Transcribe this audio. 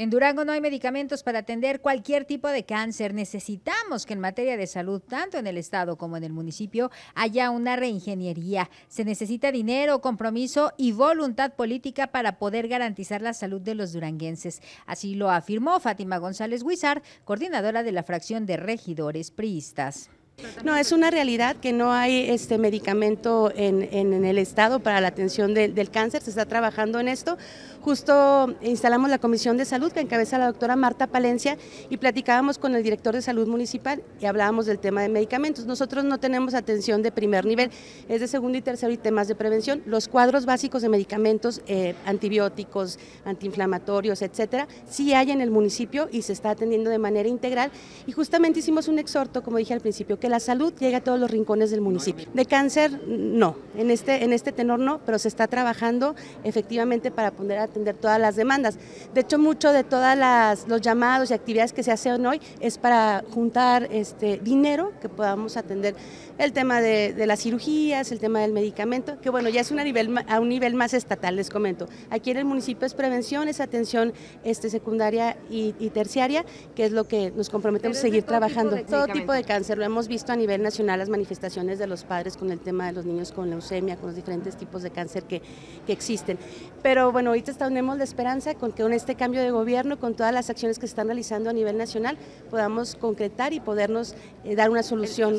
En Durango no hay medicamentos para atender cualquier tipo de cáncer. Necesitamos que en materia de salud, tanto en el Estado como en el municipio, haya una reingeniería. Se necesita dinero, compromiso y voluntad política para poder garantizar la salud de los duranguenses. Así lo afirmó Fátima González Huizar, coordinadora de la fracción de regidores priistas. No, es una realidad que no hay este medicamento en, el Estado para la atención del cáncer, se está trabajando en esto. Justo instalamos la Comisión de Salud que encabeza la doctora Marta Palencia y platicábamos con el director de Salud Municipal y hablábamos del tema de medicamentos. Nosotros no tenemos atención de primer nivel, es de segundo y tercero y temas de prevención. Los cuadros básicos de medicamentos, eh, antibióticos, antiinflamatorios, etcétera, sí hay en el municipio y se está atendiendo de manera integral. Y justamente hicimos un exhorto, como dije al principio, que la salud llega a todos los rincones del municipio. De cáncer, no, en este, en este tenor no, pero se está trabajando efectivamente para poder atender todas las demandas. De hecho, mucho de todos los llamados y actividades que se hacen hoy es para juntar este, dinero que podamos atender el tema de, las cirugías, el tema del medicamento, que bueno, ya es un nivel, a un nivel más estatal, les comento. Aquí en el municipio es prevención, es atención este, secundaria y, y terciaria, que es lo que nos comprometemos a seguir trabajando. Todo tipo de cáncer, lo hemos visto a nivel nacional las manifestaciones de los padres con el tema de los niños con leucemia, con los diferentes tipos de cáncer que, existen. Pero bueno, ahorita tenemos la esperanza con que con este cambio de gobierno, con todas las acciones que se están realizando a nivel nacional, podamos concretar y podernos eh, dar una solución.